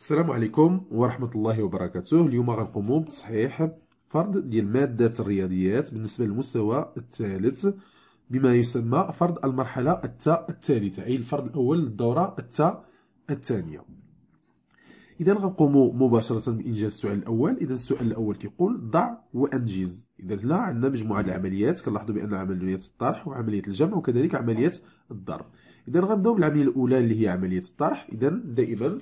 السلام عليكم ورحمة الله وبركاته اليوم غنقومو بتصحيح فرض ديال مادة الرياضيات بالنسبة للمستوى الثالث بما يسمى فرض المرحلة التاء الثالثة أي الفرض الأول للدورة التاء الثانية إذا غنقومو مباشرة بإنجاز السؤال الأول إذا السؤال الأول كيقول ضع وأنجز إذا هنا عندنا مجموعة العمليات كنلاحظوا بأن عملية الطرح وعملية الجمع وكذلك عملية الضرب إذا غنبداو بالعملية الأولى اللي هي عملية الطرح إذا دائما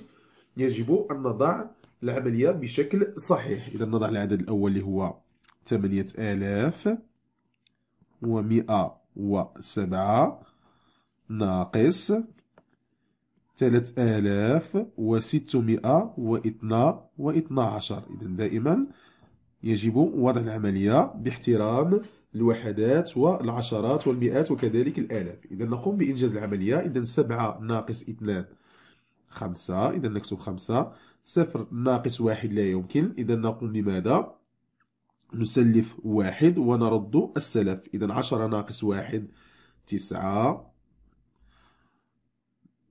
يجب أن نضع العملية بشكل صحيح إذا نضع العدد الأول اللي هو وسبعة ناقص 3612 إذا دائما يجب وضع العملية باحترام الوحدات والعشرات والمئات وكذلك الآلاف إذا نقوم بإنجاز العملية إذا 7 ناقص 2 خمسة إذا نكتب خمسة صفر ناقص واحد لا يمكن إذا نقوم بماذا نسلف واحد ونرد السلف إذا عشرة ناقص واحد تسعة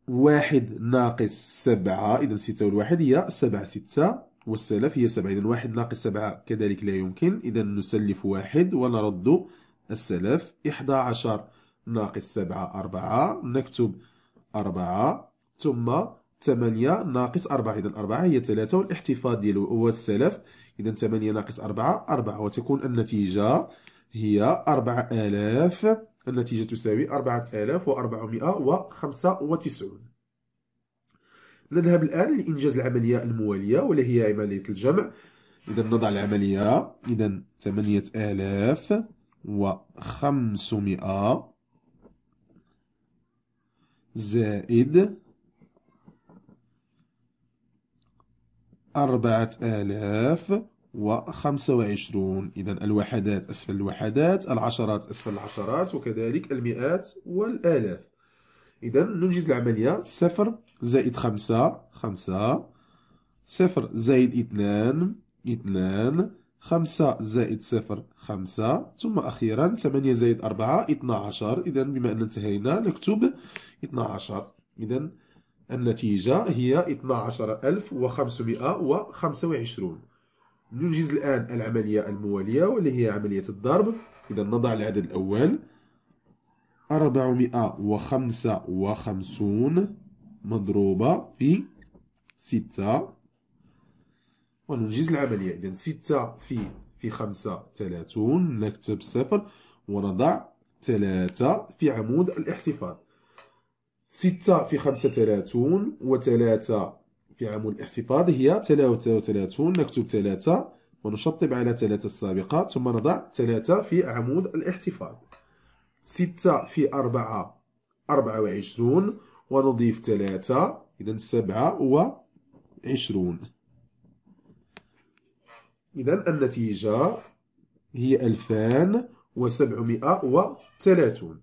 واحد ناقص سبعة إذا ستة والواحد هي سبعة ستة والسلف هي سبعة إذا واحد ناقص سبعة كذلك لا يمكن إذا نسلف واحد ونرد السلف إحدى عشر ناقص سبعة أربعة نكتب أربعة ثم 8 ناقص 4 إذا 4 هي 3 والاحتفاظ ديالو هو السلف إذا 8 ناقص 4 4 وتكون النتيجة هي 4000 النتيجة تساوي 4495 نذهب الآن لإنجاز العملية الموالية وهي عملية الجمع إذا نضع العملية إذا 8500 زائد أربعة آلاف وخمسة وعشرون إذا الوحدات أسفل الوحدات العشرات أسفل العشرات وكذلك المئات والآلاف إذا ننجز العملية صفر زائد خمسة خمسة صفر زائد اثنان اثنان خمسة زائد صفر خمسة ثم أخيرا ثمانية زائد أربعة اثنا عشر إذا بما أن انتهينا نكتب اثنا عشر إذا النتيجة هي 12525 ننجز الآن العملية الموالية واللي هي عملية الضرب إذا نضع العدد الأول 455 مضروبة في 6 وننجز العملية إذا 6 في في 5 30 نكتب 0 ونضع 3 في عمود الاحتفاظ ستة في خمسة ثلاثون وثلاثة في عام الاحتفاظ هي ثلاثة وثلاثون نكتب ثلاثة ونشطب على ثلاثة السابقة ثم نضع ثلاثة في عمود الاحتفاظ ستة في أربعة أربعة وعشرون ونضيف ثلاثة إذا سبعة وعشرون إذا النتيجة هي ألفان وسبعمائة وثلاثون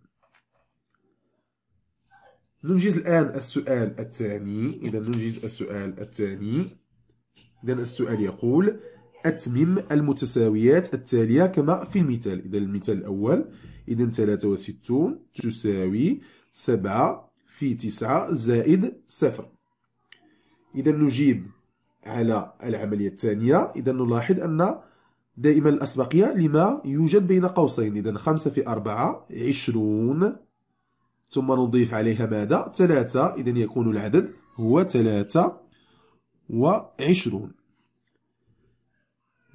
ننجز الآن السؤال الثاني إذا ننجز السؤال الثاني إذا السؤال يقول أتمم المتساويات التالية كما في المثال إذا المثال الأول إذا 63 تساوي 7 في 9 زائد 0 إذا نجيب على العملية الثانية إذا نلاحظ أن دائما الأسبقية لما يوجد بين قوسين إذا 5 في 4 20 ثم نضيف عليها ماذا ثلاثة إذا يكون العدد هو ثلاثة وعشرون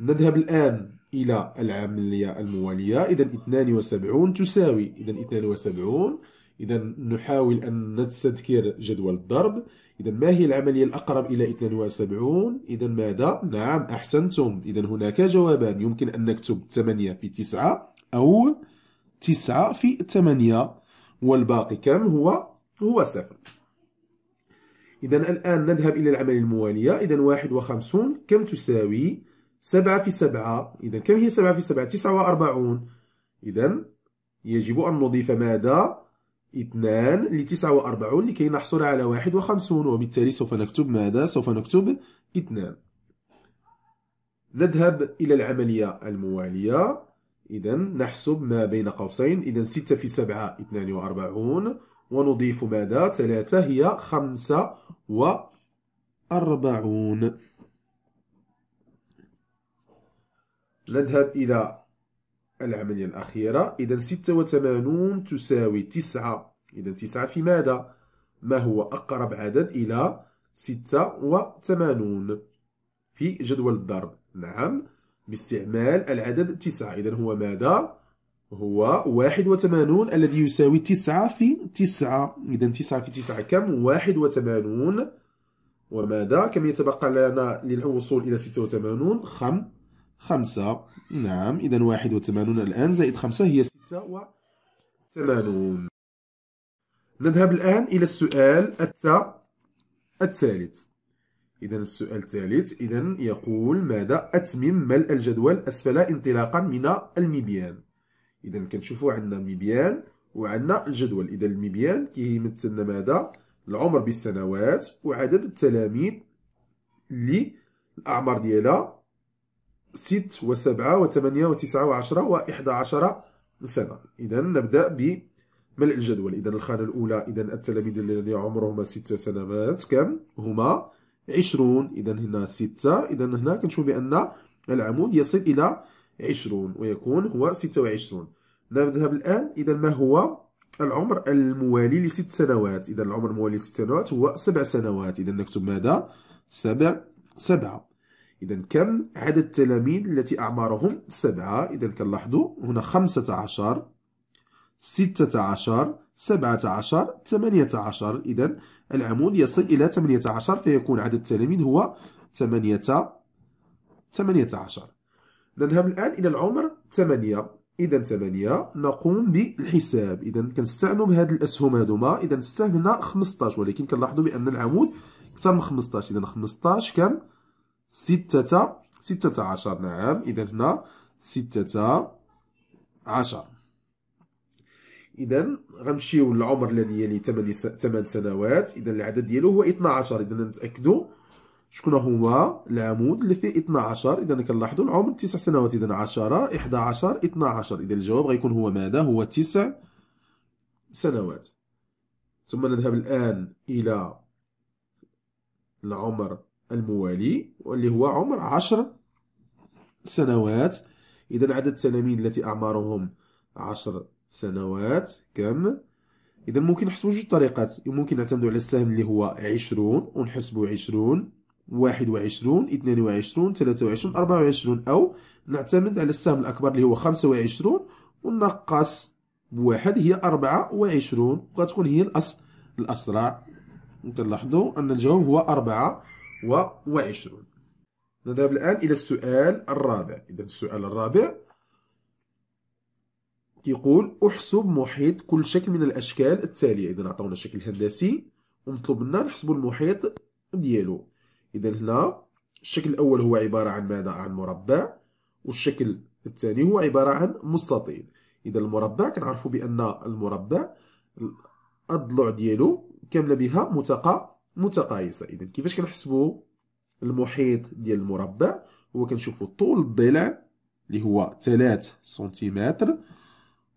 نذهب الآن إلى العملية الموالية إذا 72 تساوي إذا 72 إذا نحاول أن نستذكر جدول الضرب إذا ما هي العملية الأقرب إلى 72 إذا ماذا؟ نعم أحسنتم إذا هناك جوابان يمكن أن نكتب 8 في 9 أو 9 في 8 والباقي كم هو هو صفر إذا الآن نذهب إلى العمليه الموالية إذا واحد وخمسون كم تساوي سبعة في سبعة إذا كم هي سبعة في سبعة تسعة وأربعون إذا يجب أن نضيف ماذا اثنان لتسعة وأربعون لكي نحصل على واحد وخمسون وبالتالي سوف نكتب ماذا سوف نكتب اثنان نذهب إلى العملية الموالية إذا نحسب ما بين قوسين إذا 6 في 7 42 ونضيف ماذا 3 هي 45 نذهب إلى العملية الأخيرة إذا 86 تساوي 9 إذا 9 في ماذا؟ ما هو أقرب عدد إلى 86 في جدول الضرب نعم باستعمال العدد 9 اذا هو ماذا هو 81 الذي يساوي 9 في 9 اذا 9 في 9 كم 81 وماذا كم يتبقى لنا للوصول الى 86 خم 5 نعم اذا 81 الان زائد 5 هي 86 نذهب الان الى السؤال الثالث إذا السؤال الثالث إذا يقول ماذا أتمم ملء الجدول أسفل انطلاقا من المبيان إذا كنشوفوا عندنا المبيان وعندنا الجدول إذا المبيان كيمثلنا ماذا العمر بالسنوات وعدد التلاميذ اللي الأعمار ديالها ست وسبعة وثمانية و وعشرة وإحدى عشرة إذا نبدأ بملء الجدول إذا الخانة الأولى إذا التلاميذ الذين عمرهما ست سنوات كم هما عشرون إذا هنا ستة إذا هنا كنشوف بأن العمود يصل إلى عشرون ويكون هو ستة وعشرون نذهب الآن إذا ما هو العمر الموالي لست سنوات إذا العمر الموالي لست سنوات هو سبع سنوات إذا نكتب ماذا سبع سبعة إذا كم عدد التلاميذ التي أعمارهم سبعة إذا كنلاحظوا هنا خمسة عشر ستة عشر سبعة عشر ثمانية عشر إذا العمود يصل إلى ثمانية عشر فيكون عدد التلاميذ هو ثمانية ثمانية عشر نذهب الآن إلى العمر ثمانية إذا ثمانية نقوم بالحساب إذا كنستعنوا بهذه الأسهم هذوما إذا استهملنا خمسطاش ولكن كنلاحظوا بأن العمود أكثر من خمسطاش إذا خمسطاش كم ستة ستة عشر نعم إذا هنا ستة عشر اذا غنمشيو للعمر الذي يلي 8 8 سنوات اذا العدد ديالو هو 12 اذا نتاكدوا شكون هو العمود اللي فيه 12 اذا كنلاحظوا العمر 9 سنوات اذا 10 11 12 اذا الجواب غيكون هو ماذا هو 9 سنوات ثم نذهب الان الى العمر الموالي واللي هو عمر 10 سنوات اذا عدد التلاميذ التي اعمارهم 10 سنوات كم اذا ممكن نحسبوا جوج طريقات ممكن نعتمدوا على السهم اللي هو 20 ونحسبوا 20 21 22 23 24 او نعتمد على السهم الاكبر اللي هو 25 ونقص بواحد هي 24 وغتكون هي الأس... الاسرع وكنلاحظوا ان الجواب هو 24 نذهب الان الى السؤال الرابع اذا السؤال الرابع كيقول احسب محيط كل شكل من الاشكال التاليه اذا عطاونا شكل هندسي ومطلوب منا نحسبوا المحيط ديالو اذا هنا الشكل الاول هو عباره عن ماذا عن مربع والشكل الثاني هو عباره عن مستطيل اذا المربع كنعرفوا بان المربع الضلوع ديالو كامله بها متقا متقايسه اذا كيفاش كنحسبوا المحيط ديال المربع هو كنشوفوا طول الضلع اللي هو 3 سنتيمتر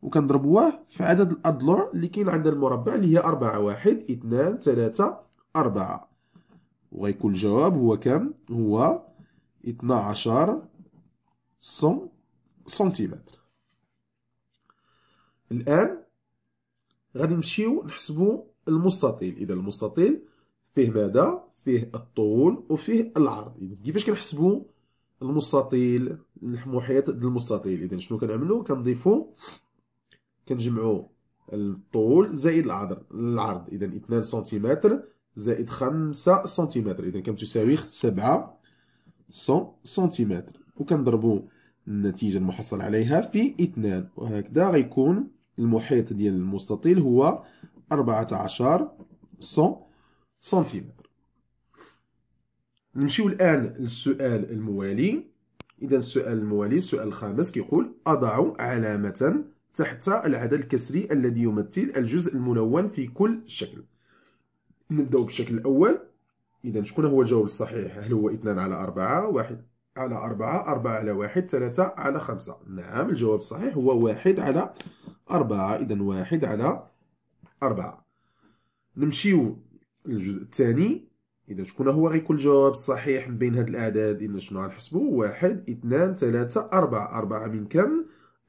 وكنضربوه في عدد الاضلاع اللي كاين عند المربع اللي هي 4 1 2 3 4 وغيكون الجواب هو كم هو 12 سم سنتيمتر الآن غادي نمشيو نحسبوا المستطيل إذا المستطيل فيه ماذا فيه الطول وفيه العرض إذا كيفاش كنحسبوا المستطيل المحيط المستطيل إذا شنو كنعملوا كنضيفوا كنجمعوا الطول زائد العرض العرض اذا 2 سنتيمتر زائد 5 سنتيمتر اذا كم تساوي 7 سنتيمتر وكنضربوا النتيجه المحصل عليها في 2 وهكذا غيكون المحيط ديال المستطيل هو 14 سنتيمتر نمشيو الان للسؤال الموالي اذا السؤال الموالي السؤال الخامس كيقول اضع علامه تحت العدد الكسري الذي يمثل الجزء الملون في كل شكل نبداو بالشكل الاول اذا شكون هو الجواب الصحيح هل هو 2 على 4 1 على 4 4 على 1 3 على 5 نعم الجواب الصحيح هو 1 على 4 اذا 1 على 4 نمشيو للجزء الثاني اذا شكون هو غيكون الجواب الصحيح من بين هاد الاعداد اذا شنو غنحسبوا 1 2 3 4 4 من كم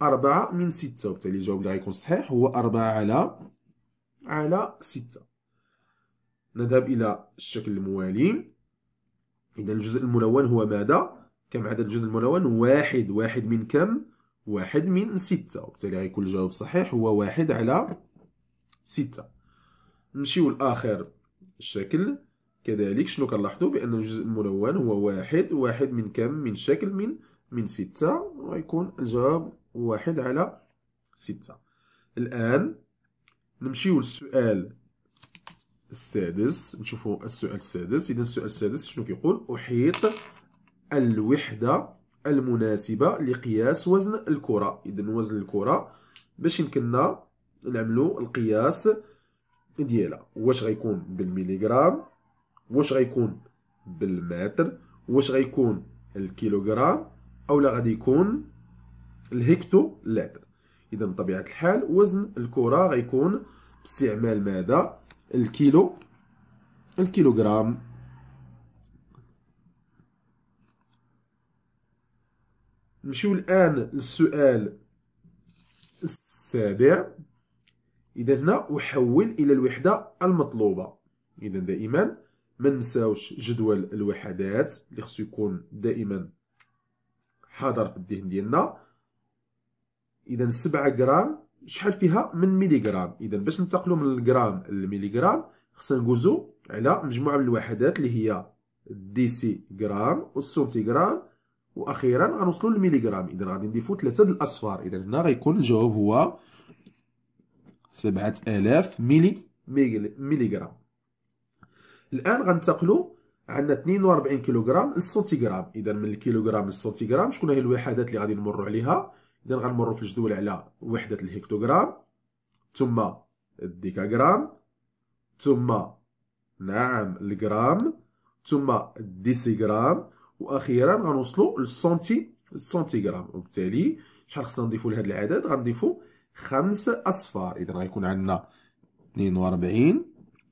أربعة من ستة وبالتالي الجواب اللي غيكون صحيح هو أربعة على على ستة نذهب إلى الشكل الموالي إذا الجزء الملون هو ماذا؟ كم عدد الجزء الملون؟ واحد واحد من كم؟ واحد من ستة وبالتالي غيكون الجواب صحيح هو واحد على ستة نمشيو لآخر الشكل كذلك شنو كنلاحظو بأن الجزء الملون هو واحد واحد من كم من شكل من من ستة ويكون الجواب واحد على ستة الآن نمشيو للسؤال السادس نشوفوا السؤال السادس إذا السؤال السادس شنو كيقول أحيط الوحدة المناسبة لقياس وزن الكرة إذا وزن الكرة باش يمكننا نعملو القياس ديالها واش غيكون بالميليغرام واش غيكون بالمتر واش غيكون الكيلوغرام او لا غادي يكون الهكتو لتر اذا بطبيعه الحال وزن الكره غيكون باستعمال ماذا الكيلو الكيلوغرام نمشيو الان للسؤال السابع اذا هنا احول الى الوحده المطلوبه اذا دائما ما نساوش جدول الوحدات اللي خصو يكون دائما حاضر في الذهن ديالنا اذا 7 غرام شحال فيها من مليغرام اذا باش ننتقلوا من الغرام للمليغرام خصنا ندوزو على مجموعه من الوحدات اللي هي الديسي غرام والسنتيغرام واخيرا غنوصلوا للمليغرام اذا غادي نضيفوا ثلاثه د الاصفار اذا هنا غيكون الجواب هو 7000 ميلي مليغرام الان غنتقلوا عندنا 42 كيلوغرام للسنتيغرام اذا من الكيلوغرام للسنتيغرام شكون هي الوحدات اللي غادي نمروا عليها بعدين غنمروا في الجدول على وحده الهكتوغرام ثم الديكاغرام ثم نعم الجرام ثم الديسيغرام واخيرا غنوصلوا للسنتي السنتيغرام وبالتالي شحال خصنا نضيفوا لهذا العدد غنضيفوا خمس اصفار اذا غيكون عندنا 42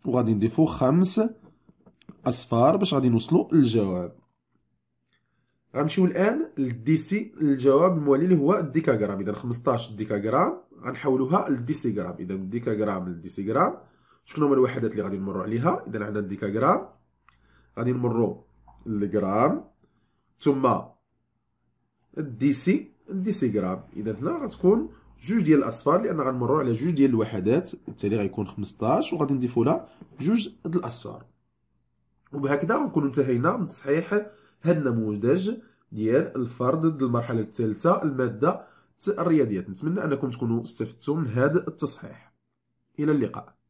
وغادي نضيفوا خمس اصفار باش غادي نوصلوا للجواب غنمشيو الان للدي سي الجواب الموالي اللي هو الديكاغرام اذا 15 ديكاغرام غنحولوها للديسيغرام اذا من ديكاغرام للديسيغرام شكون هما الوحدات اللي غادي نمروا عليها اذا عندنا الديكاغرام غادي نمروا للغرام ثم سي الديسيغرام اذا هنا غتكون جوج ديال الاصفار لان غنمروا على جوج ديال الوحدات بالتالي غيكون 15 وغادي نضيفوا لها جوج د الاصفار وبهكذا غنكونوا انتهينا من تصحيح النموذج ديال الفرد ديال المرحله الثالثه الماده الرياضيات نتمنى انكم تكونوا استفدتم من هذا التصحيح الى اللقاء